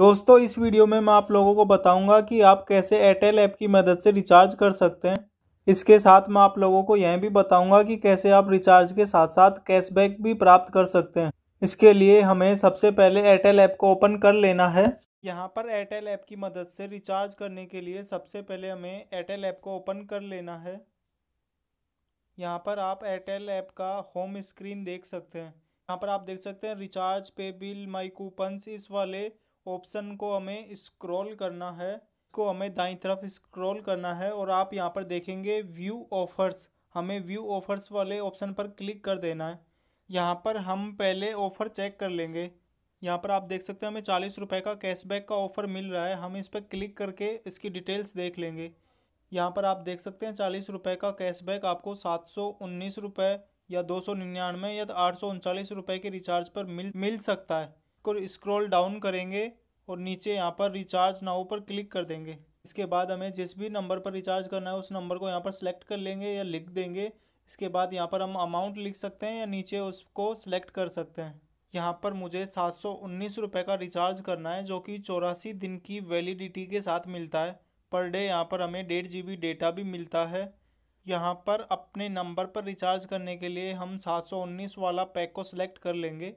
दोस्तों इस वीडियो में मैं आप लोगों को बताऊंगा कि आप कैसे एयरटेल ऐप की मदद से रिचार्ज कर सकते हैं इसके साथ मैं आप लोगों को यह भी बताऊंगा कि कैसे आप रिचार्ज के साथ साथ कैशबैक भी प्राप्त कर सकते हैं इसके लिए हमें सबसे पहले एयरटेल ऐप को ओपन कर लेना है यहाँ पर एयरटेल ऐप की मदद से रिचार्ज करने के लिए सबसे पहले हमें एयरटेल ऐप को ओपन कर लेना है यहाँ पर आप एयरटेल ऐप का होम स्क्रीन देख सकते हैं यहाँ पर आप देख सकते हैं रिचार्ज पे बिल माई कूपन्स इस वाले ऑप्शन को हमें स्क्रॉल करना है को हमें दाई तरफ स्क्रॉल करना है और आप यहाँ पर देखेंगे व्यू ऑफर्स हमें व्यू ऑफर्स वाले ऑप्शन पर क्लिक कर देना है यहाँ पर हम पहले ऑफ़र चेक कर लेंगे यहाँ पर आप देख सकते हैं हमें चालीस रुपये का कैशबैक का ऑफ़र मिल रहा है हम इस पर क्लिक करके इसकी डिटेल्स देख लेंगे यहाँ पर आप देख सकते हैं चालीस रुपये का कैशबैक आपको सात सौ उन्नीस रुपये या दो सौ निन्यानवे या आठ सौ उनचालीस रुपये के रिचार्ज पर मिल मिल सकता है को स्क्रॉल डाउन करेंगे और नीचे यहाँ पर रिचार्ज नाउ पर क्लिक कर देंगे इसके बाद हमें जिस भी नंबर पर रिचार्ज करना है उस नंबर को यहाँ पर सिलेक्ट कर लेंगे या लिख देंगे इसके बाद यहाँ पर हम अमाउंट लिख सकते हैं या नीचे उसको सेलेक्ट कर सकते हैं यहाँ पर मुझे सात सौ उन्नीस रुपये का रिचार्ज करना है जो कि चौरासी दिन की वैलिडिटी के साथ मिलता है पर डे यहाँ पर हमें डेढ़ जी बी डेटा भी मिलता है यहाँ पर अपने नंबर पर रिचार्ज करने के लिए हम सात सौ उन्नीस वाला पैक को सिलेक्ट कर लेंगे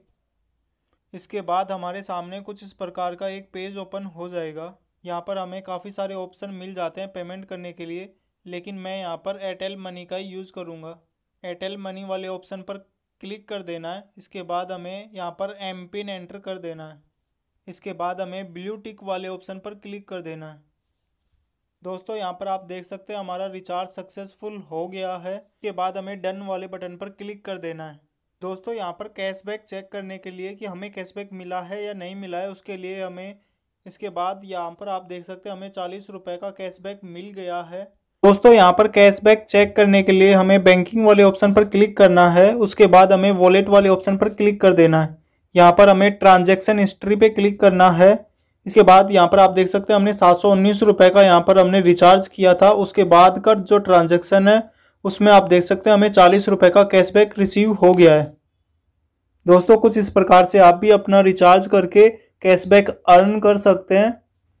इसके बाद हमारे सामने कुछ इस प्रकार का एक पेज ओपन हो जाएगा यहाँ पर हमें काफ़ी सारे ऑप्शन मिल जाते हैं पेमेंट करने के लिए लेकिन मैं यहाँ पर एयरटेल मनी का ही यूज़ करूँगा एयरटेल मनी वाले ऑप्शन पर क्लिक कर देना है इसके बाद हमें यहाँ पर एम पिन एंटर कर देना है इसके बाद हमें ब्लू टिक वाले ऑप्शन पर क्लिक कर देना है दोस्तों यहाँ पर आप देख सकते हैं हमारा रिचार्ज सक्सेसफुल हो गया है इसके बाद हमें डन वाले बटन पर क्लिक कर देना है दोस्तों यहाँ पर कैशबैक चेक करने के लिए कि हमें कैशबैक मिला है या नहीं मिला है उसके लिए हमें इसके बाद यहाँ पर आप देख सकते हैं हमें चालीस रुपये का कैशबैक मिल गया है दोस्तों यहाँ पर कैशबैक चेक करने के लिए हमें बैंकिंग वाले ऑप्शन पर क्लिक करना है उसके बाद हमें वॉलेट वाले ऑप्शन पर क्लिक कर देना है यहाँ पर हमें ट्रांजेक्शन हिस्ट्री पर क्लिक करना है इसके बाद यहाँ पर आप देख सकते हैं हमने सात सौ उन्नीस रुपये का यहाँ पर हमने रिचार्ज किया था उसके बाद का जो ट्रांजेक्शन है उसमें आप देख सकते हैं हमें चालीस रुपये का कैशबैक रिसीव हो गया है दोस्तों कुछ इस प्रकार से आप भी अपना रिचार्ज करके कैशबैक अर्न कर सकते हैं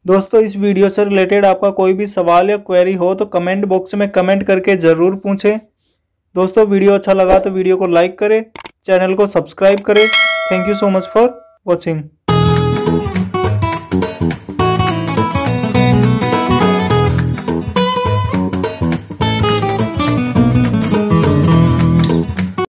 दोस्तों इस वीडियो से रिलेटेड आपका कोई भी सवाल या क्वेरी हो तो कमेंट बॉक्स में कमेंट करके ज़रूर पूछें दोस्तों वीडियो अच्छा लगा तो वीडियो को लाइक करें चैनल को सब्सक्राइब करें thank you so much for watching